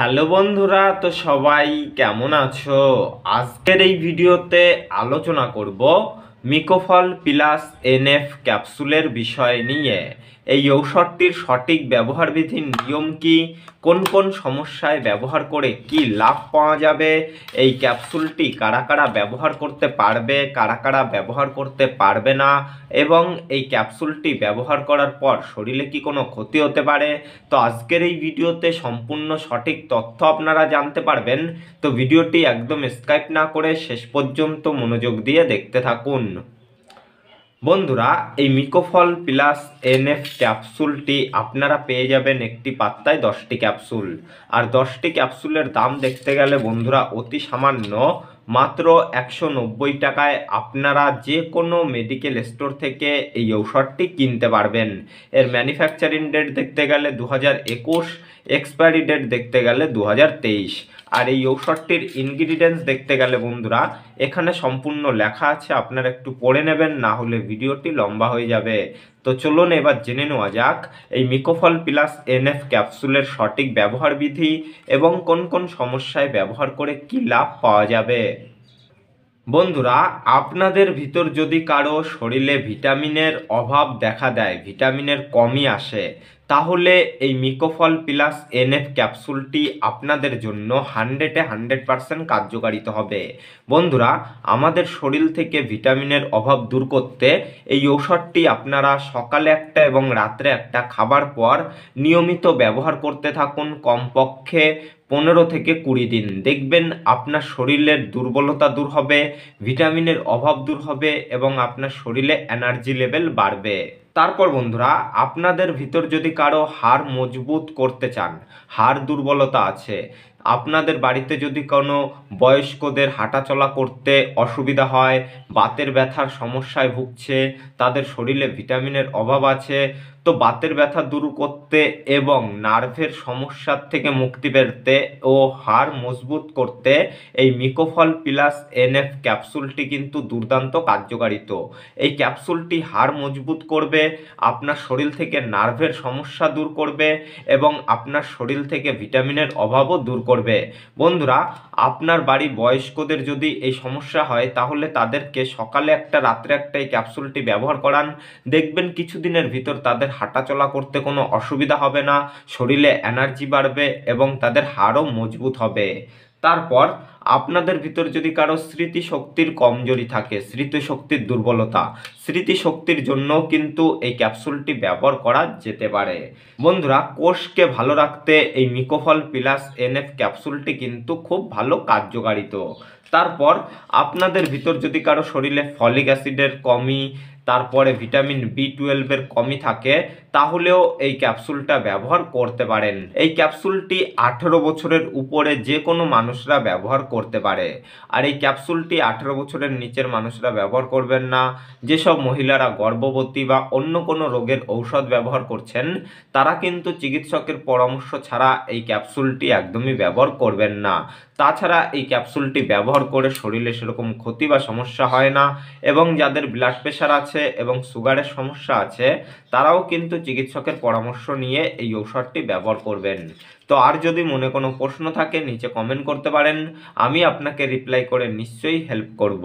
hello বন্ধুরা তো সবাই কেমন আছো আজকের এই ভিডিওতে আলোচনা করব মিকোফল প্লাস এনএফ ক্যাপসুলের বিষয় নিয়ে এই ঔষধটির সঠিক ব্যবহারবিধির নিয়ম কি কোন কোন সমস্যায় ব্যবহার করে কি লাভ পাওয়া যাবে এই ক্যাপসুলটি কারা কারা ব্যবহার করতে পারবে কারা কারা ব্যবহার করতে পারবে না এবং এই ক্যাপসুলটি ব্যবহার করার পর শরীরে কি কোনো ক্ষতি হতে পারে তো আজকের এই ভিডিওতে সম্পূর্ণ সঠিক তথ্য আপনারা জানতে পারবেন তো ভিডিওটি একদম স্কাইপ না করে শেষ পর্যন্ত মনোযোগ দিয়ে দেখতে থাকুন বন্ধুরা এই মিকোফল প্লাস এনএফ ক্যাপসুলটি আপনারা পেয়ে যাবেন একটি পাত্তায় দশটি ক্যাপসুল আর দশটি ক্যাপসুলের দাম দেখতে গেলে বন্ধুরা অতি সামান্য মাত্র একশো নব্বই টাকায় আপনারা যে কোনো মেডিকেল স্টোর থেকে এই ঔষধটি কিনতে পারবেন এর ম্যানুফ্যাকচারিং ডেট দেখতে গেলে দু হাজার এক্সপায়ারি ডেট দেখতে গেলে দু আর এই ঔষধটির ইনগ্রিডিয়েন্টস দেখতে গেলে বন্ধুরা এখানে সম্পূর্ণ লেখা আছে আপনারা একটু পড়ে নেবেন না হলে ভিডিওটি লম্বা হয়ে যাবে তো চলুন এবার জেনে নেওয়া যাক এই মিকোফল প্লাস এনএফ ক্যাপসুলের সঠিক ব্যবহার বিধি এবং কোন কোন সমস্যায় ব্যবহার করে কি লাভ পাওয়া যাবে বন্ধুরা আপনাদের ভিতর যদি কারো শরীরে ভিটামিনের অভাব দেখা দেয় ভিটামিনের কমই আসে তাহলে এই মিকোফল প্লাস এনএফ ক্যাপসুলটি আপনাদের জন্য হান্ড্রেডে হান্ড্রেড পারসেন্ট কার্যকারিত হবে বন্ধুরা আমাদের শরীর থেকে ভিটামিনের অভাব দূর করতে এই ঔষধটি আপনারা সকালে একটা এবং রাত্রে একটা খাবার পর নিয়মিত ব্যবহার করতে থাকুন কমপক্ষে পনেরো থেকে কুড়ি দিন দেখবেন আপনার শরীরের দুর্বলতা দূর হবে ভিটামিনের অভাব দূর হবে এবং আপনার শরীরে এনার্জি লেভেল বাড়বে তারপর বন্ধুরা আপনাদের ভিতর যদি কারো হার মজবুত করতে চান হার দুর্বলতা আছে আপনাদের বাড়িতে যদি কোনো বয়স্কদের হাঁটাচলা করতে অসুবিধা হয় বাতের ব্যথার সমস্যায় ভুগছে তাদের শরীরে ভিটামিনের অভাব আছে তো বাতের ব্যথা দূর করতে এবং নার্ভের সমস্যার থেকে মুক্তি পেতে ও হাড় মজবুত করতে এই মিকোফল প্লাস এনএফ ক্যাপসুলটি কিন্তু দুর্দান্ত কার্যকারিত এই ক্যাপসুলটি হাড় মজবুত করবে আপনার শরীর থেকে নার্ভের সমস্যা দূর করবে এবং আপনার শরীর থেকে ভিটামিনের অভাবও দূর করবে বন্ধুরা আপনার বাড়ি বয়স্কদের যদি এই সমস্যা হয় তাহলে তাদেরকে সকালে একটা রাত্রে একটা এই ক্যাপসুলটি ব্যবহার করান দেখবেন কিছুদিনের ভিতর তাদের হাঁটাচলা করতে কোনো অসুবিধা হবে না শরীরে এনার্জি বাড়বে এবং তাদের হাড়ও মজবুত হবে তারপর আপনাদের ভিতর যদি কারো স্মৃতিশক্তির কমজোরি থাকে স্মৃতিশক্তির দুর্বলতা স্মৃতিশক্তির জন্য কিন্তু এই ক্যাপসুলটি ব্যবহার করা যেতে পারে বন্ধুরা কোষকে ভালো রাখতে এই মিকোফল প্লাস এনএফ ক্যাপসুলটি কিন্তু খুব ভালো কার্যকারিত তারপর আপনাদের ভিতর যদি কারো শরীরে ফলিক অ্যাসিডের কমি তারপরে ভিটামিন বি টুয়েলভের কমই থাকে তাহলেও এই ক্যাপসুলটা ব্যবহার করতে পারেন এই ক্যাপসুলটি আঠেরো বছরের উপরে যে কোনো মানুষরা ব্যবহার করতে পারে আর এই ক্যাপসুলটি আঠেরো বছরের নিচের মানুষরা ব্যবহার করবেন না যেসব মহিলারা গর্ভবতী বা অন্য কোনো রোগের ঔষধ ব্যবহার করছেন তারা কিন্তু চিকিৎসকের পরামর্শ ছাড়া এই ক্যাপসুলটি একদমই ব্যবহার করবেন না তাছাড়া এই ক্যাপসুলটি ব্যবহার করে শরীরে সেরকম ক্ষতি বা সমস্যা হয় না এবং যাদের ব্লাড প্রেশার আছে আছে এবং সুগারের সমস্যা আছে তারাও কিন্তু চিকিৎসকের পরামর্শ নিয়ে এই ঔষধটি ব্যবহার করবেন তো আর যদি মনে কোনো প্রশ্ন থাকে নিচে কমেন্ট করতে পারেন আমি আপনাকে রিপ্লাই করে নিশ্চয়ই হেল্প করব